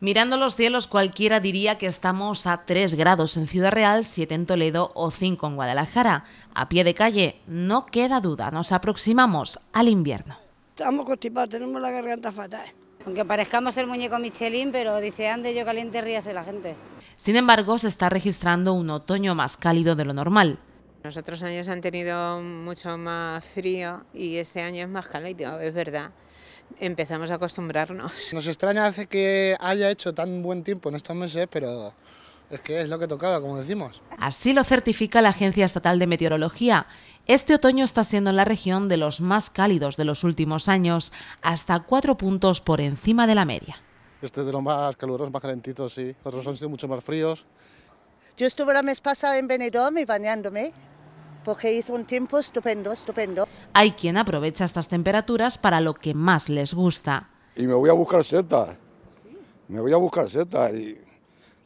Mirando los cielos, cualquiera diría que estamos a 3 grados en Ciudad Real, 7 en Toledo o 5 en Guadalajara. A pie de calle, no queda duda, nos aproximamos al invierno. Estamos constipados, tenemos la garganta fatal. Aunque parezcamos el muñeco Michelin, pero dice ande yo caliente, ríase la gente. Sin embargo, se está registrando un otoño más cálido de lo normal. Los otros años han tenido mucho más frío y este año es más cálido, es verdad empezamos a acostumbrarnos. Nos extraña hace que haya hecho tan buen tiempo en estos meses, pero es que es lo que tocaba, como decimos. Así lo certifica la Agencia Estatal de Meteorología. Este otoño está siendo en la región de los más cálidos de los últimos años, hasta cuatro puntos por encima de la media. Este es de los más calurosos, más calentitos, sí. Otros han sido mucho más fríos. Yo estuve la mes pasada en Benidorm y bañándome porque hizo un tiempo estupendo, estupendo. Hay quien aprovecha estas temperaturas para lo que más les gusta. Y me voy a buscar setas, ¿Sí? me voy a buscar setas y,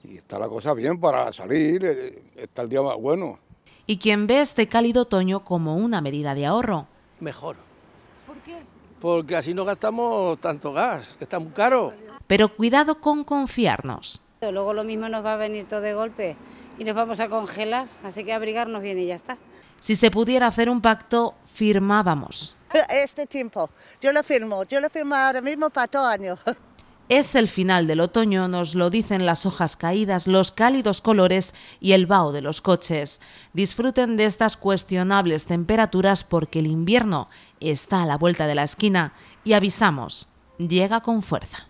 y está la cosa bien para salir, eh, está el día más bueno. Y quien ve este cálido otoño como una medida de ahorro. Mejor. ¿Por qué? Porque así no gastamos tanto gas, que está muy caro. Pero cuidado con confiarnos. Luego lo mismo nos va a venir todo de golpe y nos vamos a congelar, así que abrigarnos bien y ya está. Si se pudiera hacer un pacto, firmábamos. Este tiempo, yo lo firmo, yo lo firmo ahora mismo para todo año. Es el final del otoño, nos lo dicen las hojas caídas, los cálidos colores y el vaho de los coches. Disfruten de estas cuestionables temperaturas porque el invierno está a la vuelta de la esquina y avisamos, llega con fuerza.